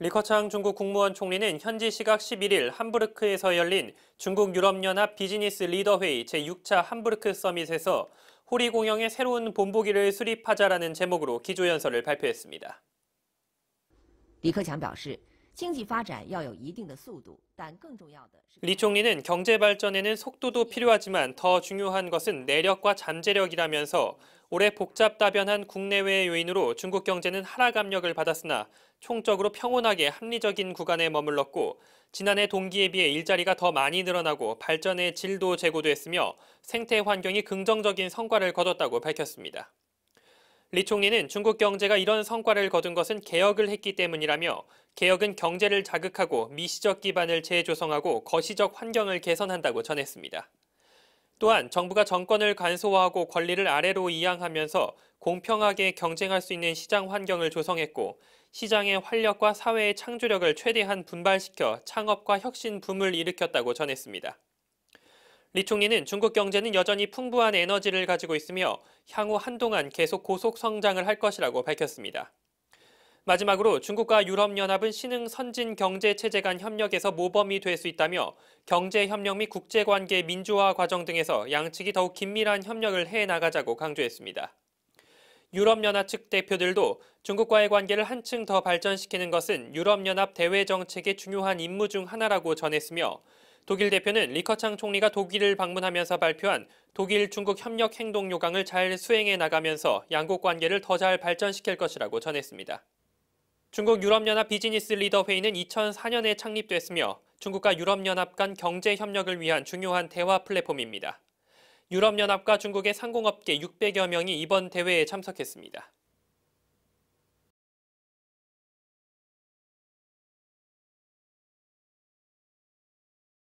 리커창 중국 국무원 총리는 현지 시각 11일 함부르크에서 열린 중국 유럽연합 비즈니스 리더회의 제6차 함부르크 서밋에서 호리 공영의 새로운 본보기를 수립하자라는 제목으로 기조연설을 발표했습니다. 리커창表示 리 총리는 경제 발전에는 속도도 필요하지만 더 중요한 것은 내력과 잠재력이라면서 올해 복잡 다변한 국내외의 요인으로 중국 경제는 하락 압력을 받았으나 총적으로 평온하게 합리적인 구간에 머물렀고 지난해 동기에 비해 일자리가 더 많이 늘어나고 발전의 질도 제고됐으며 생태 환경이 긍정적인 성과를 거뒀다고 밝혔습니다. 리 총리는 중국 경제가 이런 성과를 거둔 것은 개혁을 했기 때문이라며 개혁은 경제를 자극하고 미시적 기반을 재조성하고 거시적 환경을 개선한다고 전했습니다. 또한 정부가 정권을 간소화하고 권리를 아래로 이양하면서 공평하게 경쟁할 수 있는 시장 환경을 조성했고 시장의 활력과 사회의 창조력을 최대한 분발시켜 창업과 혁신 붐을 일으켰다고 전했습니다. 리 총리는 중국 경제는 여전히 풍부한 에너지를 가지고 있으며 향후 한동안 계속 고속 성장을 할 것이라고 밝혔습니다. 마지막으로 중국과 유럽연합은 신흥 선진 경제 체제 간 협력에서 모범이 될 수 있다며 경제 협력 및 국제 관계 민주화 과정 등에서 양측이 더욱 긴밀한 협력을 해 나가자고 강조했습니다. 유럽연합 측 대표들도 중국과의 관계를 한층 더 발전시키는 것은 유럽연합 대외 정책의 중요한 임무 중 하나라고 전했으며 독일 대표는 리커창 총리가 독일을 방문하면서 발표한 독일 중국 협력 행동 요강을 잘 수행해 나가면서 양국 관계를 더 잘 발전시킬 것이라고 전했습니다. 중국 유럽연합 비즈니스 리더 회의는 2004년에 창립됐으며 중국과 유럽연합 간 경제 협력을 위한 중요한 대화 플랫폼입니다. 유럽연합과 중국의 상공업계 600여 명이 이번 대회에 참석했습니다.